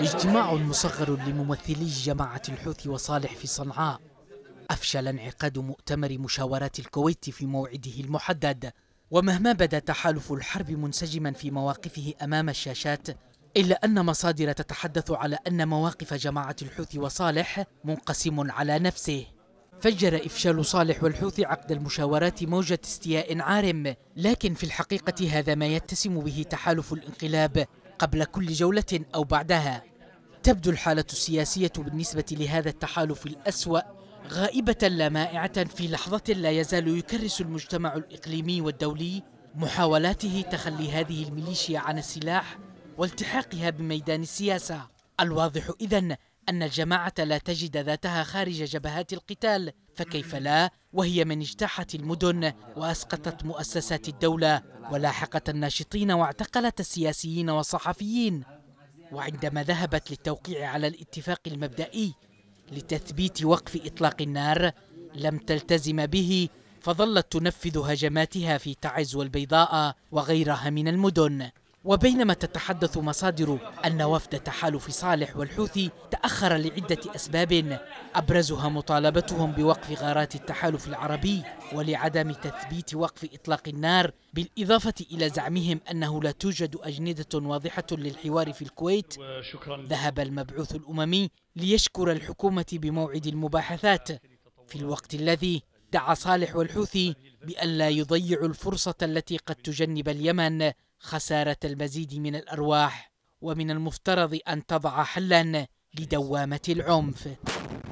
اجتماع مصغر لممثلي جماعة الحوثي وصالح في صنعاء أفشل انعقاد مؤتمر مشاورات الكويت في موعده المحدد ومهما بدا تحالف الحرب منسجما في مواقفه أمام الشاشات إلا أن مصادر تتحدث على أن مواقف جماعة الحوثي وصالح منقسم على نفسه فجر إفشال صالح والحوثي عقد المشاورات موجة استياء عارم لكن في الحقيقة هذا ما يتسم به تحالف الانقلاب قبل كل جولة أو بعدها تبدو الحالة السياسية بالنسبة لهذا التحالف الأسوأ غائبة لا مائعة في لحظة لا يزال يكرس المجتمع الإقليمي والدولي محاولاته تخلي هذه الميليشيا عن السلاح والتحاقها بميدان السياسة الواضح إذن أن الجماعة لا تجد ذاتها خارج جبهات القتال فكيف لا وهي من اجتاحت المدن وأسقطت مؤسسات الدولة ولاحقت الناشطين واعتقلت السياسيين والصحفيين وعندما ذهبت للتوقيع على الاتفاق المبدئي لتثبيت وقف إطلاق النار لم تلتزم به فظلت تنفذ هجماتها في تعز والبيضاء وغيرها من المدن وبينما تتحدث مصادر أن وفد تحالف صالح والحوثي تأخر لعدة أسباب أبرزها مطالبتهم بوقف غارات التحالف العربي ولعدم تثبيت وقف إطلاق النار بالإضافة إلى زعمهم أنه لا توجد أجندة واضحة للحوار في الكويت ذهب المبعوث الأممي ليشكر الحكومة بموعد المباحثات في الوقت الذي دعا صالح والحوثي بألا يضيعوا الفرصة التي قد تجنب اليمن خسارة المزيد من الأرواح ومن المفترض أن تضع حلا لدوامة العنف